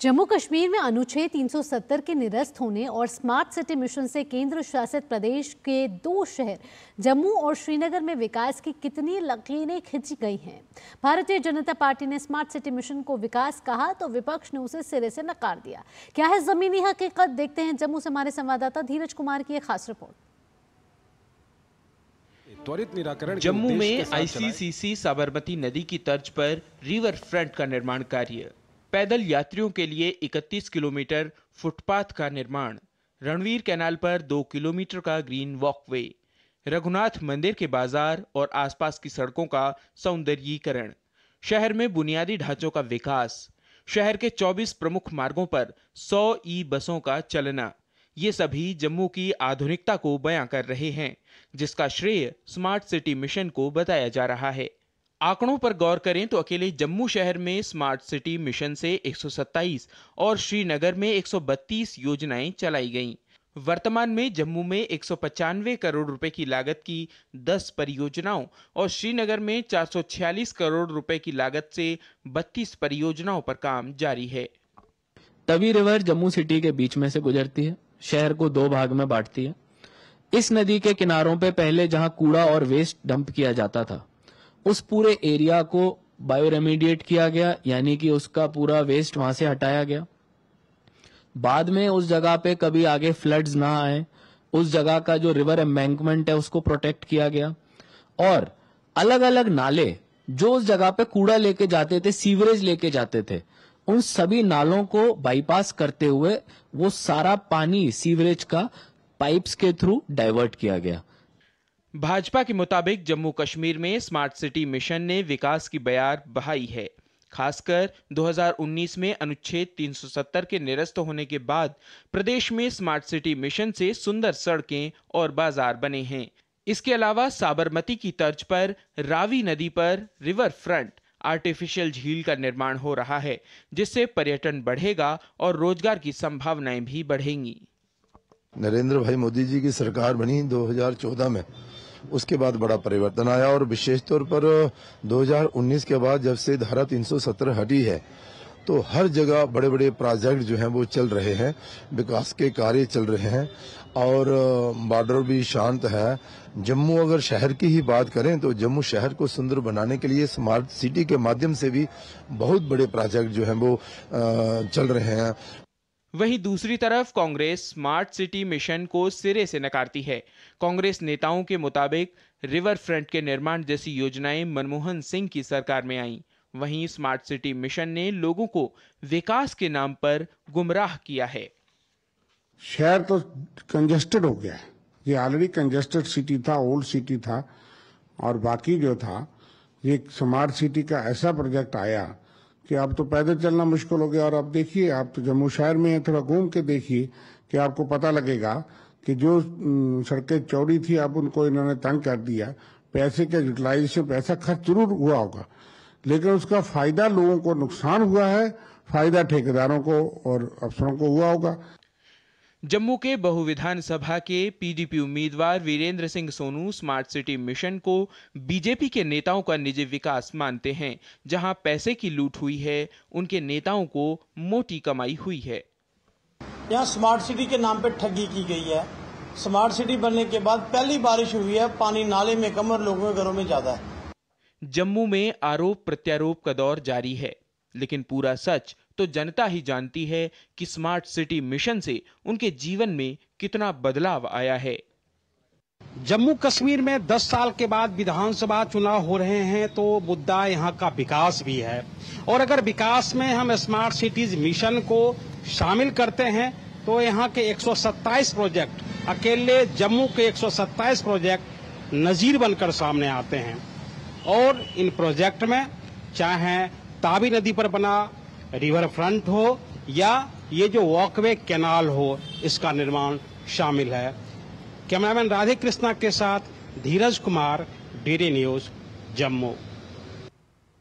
जम्मू कश्मीर में अनुच्छेद 370 के निरस्त होने और स्मार्ट सिटी मिशन से केंद्र शासित प्रदेश के दो शहर जम्मू और श्रीनगर में विकास की कितनी लकीरें खिंची गई हैं भारतीय जनता पार्टी ने स्मार्ट सिटी मिशन को विकास कहा तो विपक्ष ने उसे सिरे से नकार दिया क्या है जमीनी हकीकत देखते हैं जम्मू से हमारे संवाददाता धीरज कुमार की एक खास रिपोर्ट त्वरित निराकरण जम्मू में आईसीसीसी साबरमती नदी की तर्ज पर रिवर फ्रंट का निर्माण कार्य पैदल यात्रियों के लिए 31 किलोमीटर फुटपाथ का निर्माण रणवीर कैनाल पर दो किलोमीटर का ग्रीन वॉकवे रघुनाथ मंदिर के बाजार और आसपास की सड़कों का सौंदर्यीकरण शहर में बुनियादी ढांचों का विकास शहर के 24 प्रमुख मार्गों पर 100 ई बसों का चलना ये सभी जम्मू की आधुनिकता को बयां कर रहे हैं जिसका श्रेय स्मार्ट सिटी मिशन को बताया जा रहा है आंकड़ों पर गौर करें तो अकेले जम्मू शहर में स्मार्ट सिटी मिशन से 127 और श्रीनगर में 132 योजनाएं चलाई गईं। वर्तमान में जम्मू में एक करोड़ रुपए की लागत की 10 परियोजनाओं और श्रीनगर में 446 करोड़ रुपए की लागत से 32 परियोजनाओं पर काम जारी है तवी रिवर जम्मू सिटी के बीच में से गुजरती है शहर को दो भाग में बांटती है इस नदी के किनारों पर पहले जहां कूड़ा और वेस्ट डंप किया जाता था उस पूरे एरिया को बायो रेमिडिएट किया गया यानी कि उसका पूरा वेस्ट वहां से हटाया गया बाद में उस जगह पे कभी आगे फ्लड्स ना आए उस जगह का जो रिवर एम्बैंकमेंट है उसको प्रोटेक्ट किया गया और अलग अलग नाले जो उस जगह पे कूड़ा लेके जाते थे सीवरेज लेके जाते थे उन सभी नालों को बाईपास करते हुए वो सारा पानी सीवरेज का पाइप्स के थ्रू डाइवर्ट किया गया भाजपा के मुताबिक जम्मू कश्मीर में स्मार्ट सिटी मिशन ने विकास की बयार बहाई है खासकर 2019 में अनुच्छेद 370 के निरस्त होने के बाद प्रदेश में स्मार्ट सिटी मिशन से सुंदर सड़कें और बाजार बने हैं इसके अलावा साबरमती की तर्ज पर रावी नदी पर रिवर फ्रंट आर्टिफिशियल झील का निर्माण हो रहा है जिससे पर्यटन बढ़ेगा और रोजगार की संभावनाएं भी बढ़ेंगी नरेंद्र भाई मोदी जी की सरकार बनी 2014 में उसके बाद बड़ा परिवर्तन आया और विशेष तौर पर 2019 के बाद जब से धारा 317 हटी है तो हर जगह बड़े बड़े प्रोजेक्ट जो हैं वो चल रहे हैं विकास के कार्य चल रहे हैं और बॉर्डर भी शांत है जम्मू अगर शहर की ही बात करें तो जम्मू शहर को सुंदर बनाने के लिए स्मार्ट सिटी के माध्यम से भी बहुत बड़े प्रोजेक्ट जो हैं वो चल रहे हैं वहीं दूसरी तरफ कांग्रेस स्मार्ट सिटी मिशन को सिरे से नकारती है कांग्रेस नेताओं के मुताबिक रिवर फ्रंट के निर्माण जैसी योजनाएं मनमोहन सिंह की सरकार में आईं वहीं स्मार्ट सिटी मिशन ने लोगों को विकास के नाम पर गुमराह किया है शहर तो कंजेस्टेड हो गया है ये ऑलरेडी कंजेस्टेड सिटी था ओल्ड सिटी था और बाकी जो था ये स्मार्ट सिटी का ऐसा प्रोजेक्ट आया कि आप तो पैदल चलना मुश्किल हो गया और आप देखिए आप तो जम्मू शहर में हैं थोड़ा घूम के देखिए कि आपको पता लगेगा कि जो सड़कें चौड़ी थी अब उनको इन्होंने तंग कर दिया पैसे के यूटिलाइजेशन पैसा खर्च जरूर हुआ होगा लेकिन उसका फायदा लोगों को नुकसान हुआ है फायदा ठेकेदारों को और अफसरों को हुआ होगा जम्मू के बहु विधानसभा के पीडीपी उम्मीदवार Virendra Singh Sonu smart city mission को बीजेपी के नेताओं का निजी विकास मानते हैं जहां पैसे की लूट हुई है उनके नेताओं को मोटी कमाई हुई है यहाँ स्मार्ट सिटी के नाम पर ठगी की गई है स्मार्ट सिटी बनने के बाद पहली बारिश हुई है पानी नाले में कम और लोगों के घरों में ज्यादा है जम्मू में आरोप प्रत्यारोप का दौर जारी है लेकिन पूरा सच तो जनता ही जानती है कि स्मार्ट सिटी मिशन से उनके जीवन में कितना बदलाव आया है जम्मू कश्मीर में 10 साल के बाद विधानसभा चुनाव हो रहे हैं तो मुद्दा यहाँ का विकास भी है और अगर विकास में हम स्मार्ट सिटीज मिशन को शामिल करते हैं तो यहाँ के 127 प्रोजेक्ट अकेले जम्मू के 127 प्रोजेक्ट नज़ीर बनकर सामने आते हैं और इन प्रोजेक्ट में चाहे ताबी नदी पर बना रिवर फ्रंट हो या ये जो वॉकवे कैनाल हो इसका निर्माण शामिल है कैमरामैन राधे कृष्णा के साथ धीरज कुमार डी न्यूज जम्मू